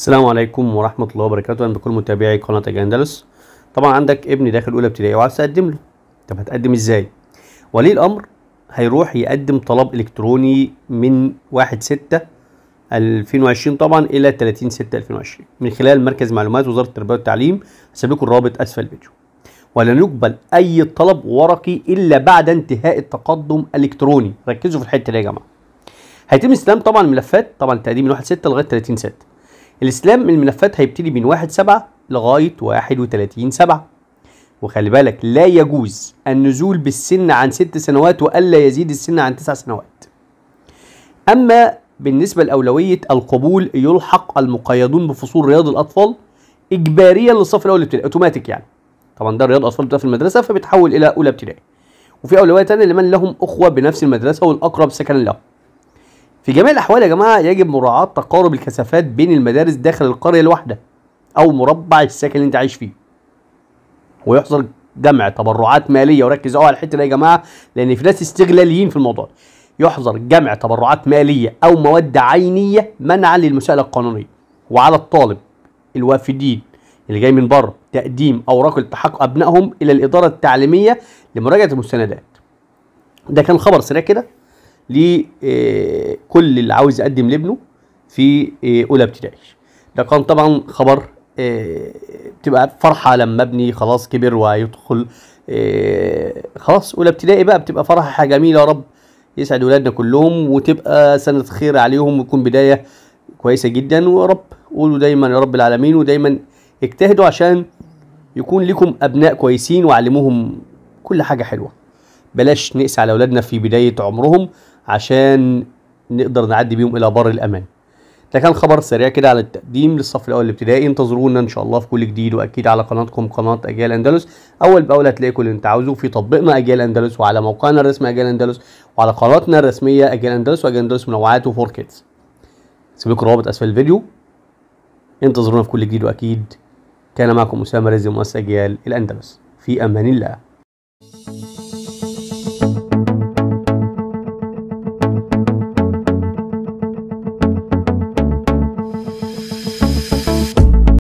السلام عليكم ورحمه الله وبركاته اهلا بكل متابعي قناه اجندالوس طبعا عندك ابن داخل اولى ابتدائي وعايز تقدم له طب هتقدم ازاي ولي الامر هيروح يقدم طلب الكتروني من 1 6 2020 طبعا الى 30 6 2020 من خلال مركز معلومات وزاره التربيه والتعليم هسيب لكم الرابط اسفل الفيديو ولا يقبل اي طلب ورقي الا بعد انتهاء التقدم الالكتروني ركزوا في الحته دي يا جماعه هيتم استلام طبعا الملفات طبعا التقديم من 1 6 لغايه 30 6 الاستلام الملفات هيبتدي من 1 7 لغايه 31 7 وخلي بالك لا يجوز النزول بالسن عن ست سنوات والا يزيد السن عن تسع سنوات اما بالنسبه لاولويه القبول يلحق المقيدون بفصول رياض الاطفال اجباريا للصف الاول الابتدائي اوتوماتيك يعني طبعا ده رياض اطفال في المدرسه فبتحول الى اولى ابتدائي وفي اولويه ثانيه لمن لهم اخوه بنفس المدرسه والاقرب سكنا لهم في جميع الأحوال يا جماعة يجب مراعاة تقارب الكثافات بين المدارس داخل القرية الواحدة أو مربع السكن اللي أنت عايش فيه ويحصل جمع تبرعات مالية وركز قوي على الحتة دي يا جماعة لأن في ناس استغلاليين في الموضوع يحظر جمع تبرعات مالية أو مواد عينية منعا للمساءلة القانونية وعلى الطالب الوافدين اللي جاي من بره تقديم أوراق التحقق أبنائهم إلى الإدارة التعليمية لمراجعة المستندات ده كان خبر سريع كده لكل اللي عاوز يقدم لابنه في آه، اولى ابتدائي ده كان طبعا خبر آه، بتبقى فرحه لما ابني خلاص كبر وهيدخل آه، خلاص اولى ابتدائي بقى بتبقى فرحه جميله يا رب يسعد ولادنا كلهم وتبقى سنه خير عليهم وتكون بدايه كويسه جدا ويا رب قولوا دايما يا رب العالمين ودايما اجتهدوا عشان يكون لكم ابناء كويسين وعلموهم كل حاجه حلوه بلاش نقسى على اولادنا في بدايه عمرهم عشان نقدر نعدي بيهم الى بر الامان ده كان خبر سريع كده على التقديم للصف الاول الابتدائي انتظرونا ان شاء الله في كل جديد واكيد على قناتكم قناه اجيال اندلس اول باول هتلاقي كل اللي انت عاوزه في تطبيقنا اجيال اندلس وعلى موقعنا الرسمي اجيال اندلس وعلى قناتنا الرسميه اجيال اندلس واجيال اندلس منوعات وفور كيدز سيب لكم رابط اسفل الفيديو انتظرونا في كل جديد واكيد كان معكم اسامه رزق مؤسس اجيال الاندلس في امان الله